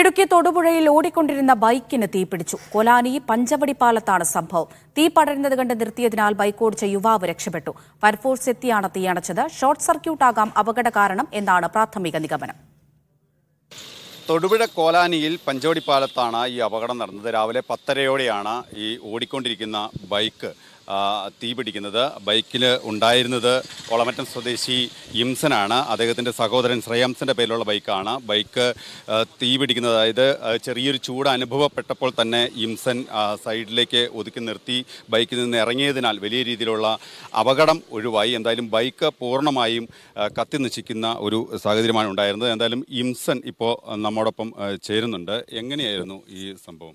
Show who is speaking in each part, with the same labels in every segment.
Speaker 1: ഇടുക്കി തൊടുപുഴയിൽ ഓടിക്കൊണ്ടിരുന്ന ബൈക്കിന് തീപിടിച്ചു കൊലാനി പഞ്ചവടി പാലത്താണ് സംഭവം തീ പടരുന്നത് കണ്ട് നിർത്തിയതിനാൽ ഓടിച്ച യുവാവ് രക്ഷപ്പെട്ടു ഫയർഫോഴ്സ് എത്തിയാണ് തീയണച്ചത് ഷോർട്ട് ആകാം അപകട കാരണം എന്നാണ് പ്രാഥമിക നിഗമനം
Speaker 2: തൊടുപുഴ കോലാനിയിൽ പഞ്ചവടിപ്പാലത്താണ് പാലത്താണ് ഈ അപകടം നടന്നത് രാവിലെ പത്തരയോടെയാണ് ഈ ഓടിക്കൊണ്ടിരിക്കുന്ന ബൈക്ക് തീ പിടിക്കുന്നത് ബൈക്കിൽ ഉണ്ടായിരുന്നത് ഒളമറ്റം സ്വദേശി ഇംസനാണ് അദ്ദേഹത്തിൻ്റെ സഹോദരൻ ശ്രേയംസിൻ്റെ പേരിലുള്ള ബൈക്കാണ് ബൈക്ക് തീ പിടിക്കുന്നത് അതായത് ചെറിയൊരു ചൂട് അനുഭവപ്പെട്ടപ്പോൾ തന്നെ ഇംസൻ സൈഡിലേക്ക് ഒതുക്കി നിർത്തി ബൈക്കിൽ നിന്ന് ഇറങ്ങിയതിനാൽ വലിയ രീതിയിലുള്ള അപകടം ഒഴിവായി എന്തായാലും ബൈക്ക് പൂർണ്ണമായും കത്തി നശിക്കുന്ന ഒരു സാഹചര്യമാണ് ഉണ്ടായിരുന്നത് എന്തായാലും ഇംസൻ ഇപ്പോൾ നമ്മോടൊപ്പം ചേരുന്നുണ്ട് എങ്ങനെയായിരുന്നു ഈ സംഭവം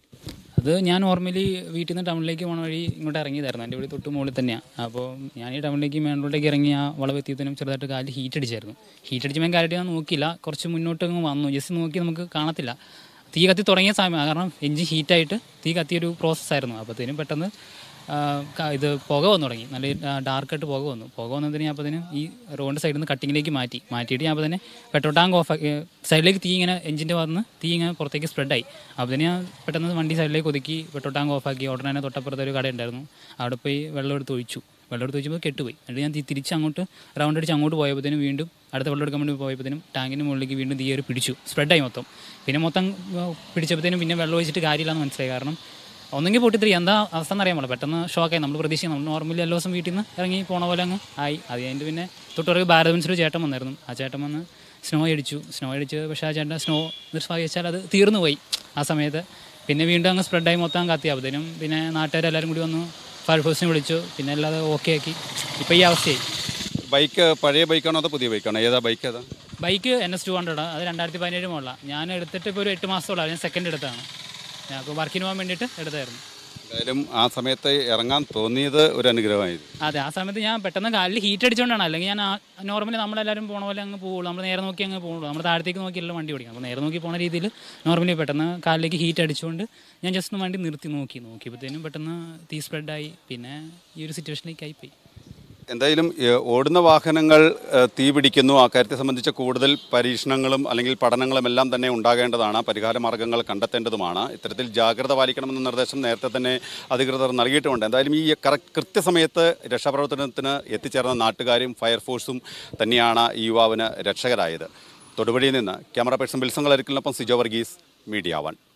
Speaker 1: അത് ഞാൻ നോർമലി വീട്ടിൽ നിന്ന് ടൗണിലേക്ക് പോണ വഴി ഇങ്ങോട്ട് ഇറങ്ങിയതായിരുന്നു എൻ്റെ വീട് തൊട്ട് മുകളിൽ തന്നെയാണ് അപ്പോൾ ഞാൻ ഈ ടൗണിലേക്ക് റോഡിലേക്ക് ഇറങ്ങി ആ എത്തിയതിനും ചെറുതായിട്ട് കാലിൽ ഹീറ്റ് അടിച്ചായിരുന്നു ഹീറ്റ് അടിച്ചപ്പോൾ കാര്യമായിട്ട് ഞാൻ നോക്കിയില്ല കുറച്ച് മുന്നോട്ട് അങ്ങ് വന്നു ജസ്റ്റ് നോക്കി നമുക്ക് കാണത്തില്ല തീ കത്തി തുടങ്ങിയ സമയമാണ് കാരണം എഞ്ചിൻ ഹീറ്റായിട്ട് തീ കത്തിയൊരു പ്രോസസ്സായിരുന്നു അപ്പോഴത്തേനും പെട്ടെന്ന് ഇത് പുക വന്നു തുടങ്ങി നല്ല ഡാർക്കായിട്ട് പുക വന്നു പുക വന്നതിന് ഞാൻ അപ്പോൾ ഈ റോഡിൻ്റെ സൈഡിൽ നിന്ന് കട്ടിങ്ങിലേക്ക് മാറ്റി മാറ്റിയിട്ട് ഞാൻ തന്നെ പെട്രോൾ ടാങ്ക് ഓഫ് സൈഡിലേക്ക് തീ ഇങ്ങനെ എഞ്ചിൻ്റെ വന്ന് തീ ഇങ്ങനെ പുറത്തേക്ക് സ്പ്രെഡായി അപ്പോൾ ഞാൻ പെട്ടെന്ന് വണ്ടി സൈഡിലേക്ക് ഒതുക്കി പെട്രോൾ ടാങ്ക് ആക്കി ഉടനെ തന്നെ തൊട്ടപ്പുറത്തെ ഒരു കട ഉണ്ടായിരുന്നു അവിടെ പോയി വെള്ളം എടുത്ത് ഒഴിച്ചു വെള്ളം എടുത്ത് വെച്ചപ്പോൾ കെട്ടുപോയി എന്നിട്ട് ഞാൻ തിരിച്ച് അങ്ങോട്ട് റൗണ്ട് അടിച്ച് അങ്ങോട്ട് പോയപ്പോഴത്തേനും വീണ്ടും അടുത്ത വെള്ളം എടുക്കാൻ വേണ്ടി പോയപ്പോഴത്തേനും ടാങ്കിൻ്റെ മുകളിലേക്ക് വീണ്ടും തീയൊരു പിടിച്ചു സ്പ്രെഡായി മൊത്തം പിന്നെ മൊത്തം പിടിച്ചപ്പോഴത്തേനും പിന്നെ വെള്ളം ഒഴിച്ചിട്ട് കാര്യമില്ലാന്ന് മനസ്സിലായി കാരണം ഒന്നെങ്കിൽ പൊട്ടിത്തിരി എന്താ അവസ്ഥ എന്ന് അറിയാമല്ലോ പെട്ടെന്ന് ഷോക്കായി നമ്മൾ പ്രതീക്ഷിക്കും നമ്മൾ നോർമലി എല്ലാ ദിവസം വീട്ടിൽ നിന്ന് ഇറങ്ങി പോണ പോലെ അങ്ങ് ആയി അത് കഴിഞ്ഞ് പിന്നെ തൊട്ടുപിറകെ ഭാരതവൻസിൽ ചേട്ടൻ വന്നായിരുന്നു ആ ചേട്ടൻ വന്ന് സ്നോ അടിച്ചു സ്നോ അടിച്ച് പക്ഷേ ആ ചേട്ടൻ സ്നോ നിർഭാഗ്യവെച്ചാൽ അത് തീർന്നു പോയി ആ സമയത്ത് പിന്നെ വീണ്ടും അങ്ങ് സ്പ്രെഡായി മൊത്തം കത്തിയാപ്പത്തേനും പിന്നെ നാട്ടുകാരെല്ലാവരും കൂടി വന്നു ഫയർ ഫോഴ്സിനെ വിളിച്ചു പിന്നെ അല്ലാതെ ഓക്കെ ആക്കി ഇപ്പോൾ ഈ അവസ്ഥയായി
Speaker 2: ബൈക്ക് പഴയ ബൈക്കാണോ അതോ പുതിയ ബൈക്കാണോ ഏതാ ബൈക്ക് ഏതാ
Speaker 1: ബൈക്ക് എൻ എസ് ടു ഹൺഡ്രഡാണ് അത് രണ്ടായിരത്തി പതിനേഴ് മുകളിലാണ് ഞാൻ എടുത്തിട്ട് ഇപ്പോൾ ഒരു എട്ട് മാസത്തോളം ഞാൻ സെക്കൻഡ് എടുത്താണ് ഞങ്ങൾക്ക് വർക്കിന് പോകാൻ വേണ്ടിയിട്ട് എടുത്തായിരുന്നു
Speaker 2: എന്തായാലും ആ സമയത്ത് ഇറങ്ങാൻ തോന്നിയത് ഒരു അനുഗ്രഹമായിരുന്നു
Speaker 1: അതെ ആ സമയത്ത് ഞാൻ പെട്ടെന്ന് കാലിൽ ഹീറ്റ് അടിച്ചുകൊണ്ടാണ് അല്ലെങ്കിൽ ഞാൻ നോർമലി നമ്മളെല്ലാവരും പോണ പോലെ അങ്ങ് പോകുള്ളൂ നമ്മൾ നേരെ നോക്കി അങ്ങ് പോകുള്ളൂ നമ്മൾ താഴത്തേക്ക് നോക്കിയല്ലോ വണ്ടി ഓടിക്കാം അപ്പോൾ നേരെ നോക്കി പോണ രീതിയിൽ നോർമലി പെട്ടെന്ന് കാലിലേക്ക് ഹീറ്റ് അടിച്ചുകൊണ്ട് ഞാൻ ജസ്റ്റ് ഒന്ന് വണ്ടി നിർത്തി നോക്കി നോക്കിയപ്പോഴത്തേനും പെട്ടെന്ന് തീ സ്പ്രെഡായി പിന്നെ ഈ ഒരു സിറ്റുവേഷനിലേക്ക് ആയിപ്പോയി
Speaker 2: എന്തായാലും ഓടുന്ന വാഹനങ്ങൾ തീപിടിക്കുന്നു ആ കാര്യത്തെ സംബന്ധിച്ച കൂടുതൽ പരീക്ഷണങ്ങളും അല്ലെങ്കിൽ പഠനങ്ങളും എല്ലാം തന്നെ ഉണ്ടാകേണ്ടതാണ് പരിഹാര മാർഗങ്ങൾ കണ്ടെത്തേണ്ടതുമാണ് ഇത്തരത്തിൽ ജാഗ്രത പാലിക്കണമെന്ന നിർദ്ദേശം നേരത്തെ തന്നെ അധികൃതർ നൽകിയിട്ടുമുണ്ട് എന്തായാലും ഈ കൃത്യസമയത്ത് രക്ഷാപ്രവർത്തനത്തിന് എത്തിച്ചേർന്ന നാട്ടുകാരും ഫയർഫോഴ്സും തന്നെയാണ് ഈ യുവാവിന് രക്ഷകരായത് തൊടുപുഴയിൽ നിന്ന് ക്യാമറ പേഴ്സൺ ബിൽസങ്ങൾ അരിക്കലിനൊപ്പം സിജോ വർഗീസ് മീഡിയ വൺ